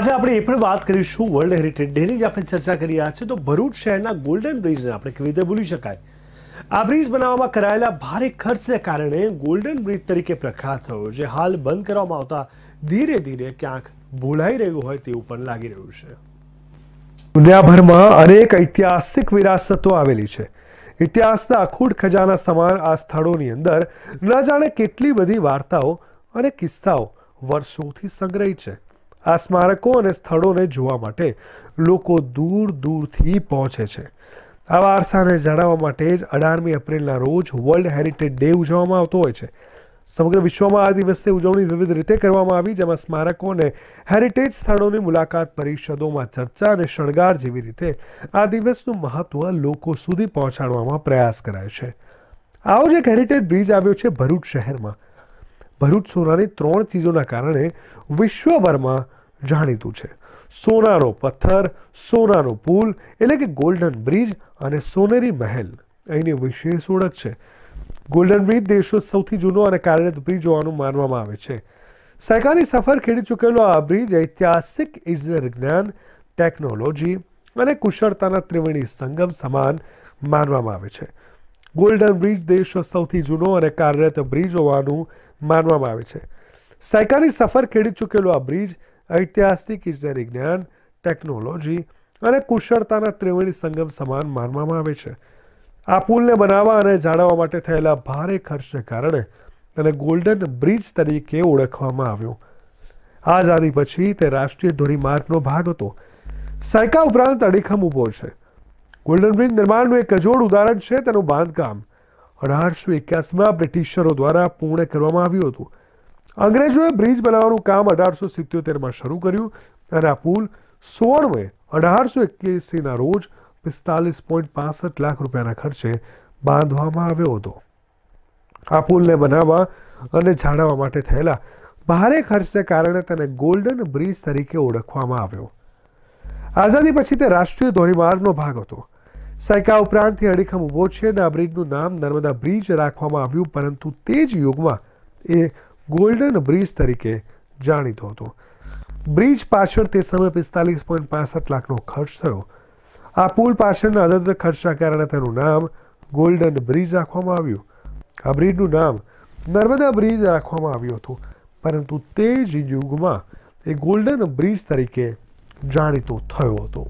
આજે આપણે એ પણ વાત કરીશું વર્લ્ડ હેરિટેજ ડેની જે આપણે ચર્ચા કરી રહ્યા છે તો ભરૂચ શહેરના ગોલ્ડન બ્રિજને આપણે કેવી રીતે ભૂલી શકાય આ બ્રિજ બનાવવામાં કરાયેલા ભારે ખર્ચને કારણે ગોલ્ડન બ્રિજ તરીકે પ્રખ્યાત થયો જે હાલ બંધ કરવામાં આવતા ધીરે ધીરે ક્યાંક ભૂલાઈ રહ્યું હોય તેવું પણ લાગી રહ્યું છે દુનિયાભરમાં અનેક ઐતિહાસિક વિરાસતો આવેલી છે ઇતિહાસના અખૂટ ખજાના સમાન આ સ્થળોની અંદર ન જાણે કેટલી બધી વાર્તાઓ અને કિસ્સાઓ વર્ષોથી સંગ્રહી છે આ સ્મારકો અને સ્થળોને જોવા માટે લોકો દૂર દૂરથી પહોંચે છે આ વારસાને જાળવવા માટે જ અઢારમી એપ્રિલના રોજ વર્લ્ડ હેરિટેજ ડે ઉજવવામાં આવતો હોય છે સમગ્ર વિશ્વમાં આ દિવસે ઉજવણી વિવિધ રીતે કરવામાં આવી જેમાં સ્મારકો અને હેરિટેજ સ્થળોની મુલાકાત પરિષદોમાં ચર્ચા અને શણગાર જેવી રીતે આ દિવસનું મહત્વ લોકો સુધી પહોંચાડવામાં પ્રયાસ કરાય છે આવો જ એક હેરિટેજ બ્રિજ આવ્યો છે ભરૂચ શહેરમાં ભરૂચ સોનાની ત્રણ ચીજોના કારણે વિશ્વભરમાં જાણીતું છે સોનાનો પથ્થર સોનાનો પુલ એટલે કે ગોલ્ડન બ્રિજ અને સોનેરી મહેલ અહીંની વિશેષ ઓળખ છે ગોલ્ડન બ્રિજ દેશનો સૌથી જૂનો અને કાર્યરત બ્રિજ હોવાનું માનવામાં આવે છે સહકારી સફર ખેડી ચૂકેલો આ બ્રિજ ઐતિહાસિક ઇજનેર જ્ઞાન ટેકનોલોજી અને કુશળતાના ત્રિવેણી સંગમ સમાન માનવામાં આવે છે ગોલ્ડન બ્રિજ દેશનો સૌથી જૂનો અને કાર્યરત બ્રિજ હોવાનું માનવામાં આવે છે સહકારી સફર ખેડી ચૂકેલો આ બ્રિજ ઐતિહાસિક ઇજનેરી જ્ઞાન ટેકનોલોજી અને કુશળતાના ત્રિવેણી સંગમ સમાન માનવામાં આવે છે આ પુલને બનાવવા અને જાળવવા માટે થયેલા ભારે ખર્ચને કારણે તેને ગોલ્ડન બ્રિજ તરીકે ઓળખવામાં આવ્યો આઝાદી પછી તે રાષ્ટ્રીય ધોરીમાર્ગનો ભાગ હતો સાયકા ઉપરાંત અડીખમ ઊભો છે ગોલ્ડન બ્રિજ નિર્માણનું એક અજોડ ઉદાહરણ છે તેનું બાંધકામ અઢારસો એક્યાસીમાં બ્રિટિશરો દ્વારા પૂર્ણ કરવામાં આવ્યું હતું અંગ્રેજોએ બ્રિજ બનાવવાનું કામ અઢારસો સિત્યોતેરમાં શરૂ કર્યું અને આ પુલ સોળમે મે અઢારસો એક્યાસીના રોજ પિસ્તાલીસ પોઈન્ટ પાસઠ લાખ રૂપિયાના ખર્ચે બાંધવામાં આવ્યો હતો આ પુલને બનાવવા અને જાળવવા માટે થયેલા ભારે ખર્ચને કારણે તેને ગોલ્ડન બ્રિજ તરીકે ઓળખવામાં આવ્યો આઝાદી પછી તે રાષ્ટ્રીય ધોરીમાર્ગનો ભાગ હતો સાયકા ઉપરાંતથી અડીખમ ઉભો છે અને આ બ્રિજનું નામ નર્મદા બ્રિજ રાખવામાં આવ્યું પરંતુ તે જ યુગમાં એ ગોલ્ડન બ્રિજ તરીકે જાણીતો હતો બ્રિજ પાછળ તે સમયે પિસ્તાલીસ પોઈન્ટ પાસઠ લાખનો ખર્ચ થયો આ પુલ પાછળના અદત ખર્ચના કારણે તેનું નામ ગોલ્ડન બ્રિજ રાખવામાં આવ્યું આ બ્રિજનું નામ નર્મદા બ્રિજ રાખવામાં આવ્યું હતું પરંતુ તે જ યુગમાં એ ગોલ્ડન બ્રિજ તરીકે જાણીતો થયો હતો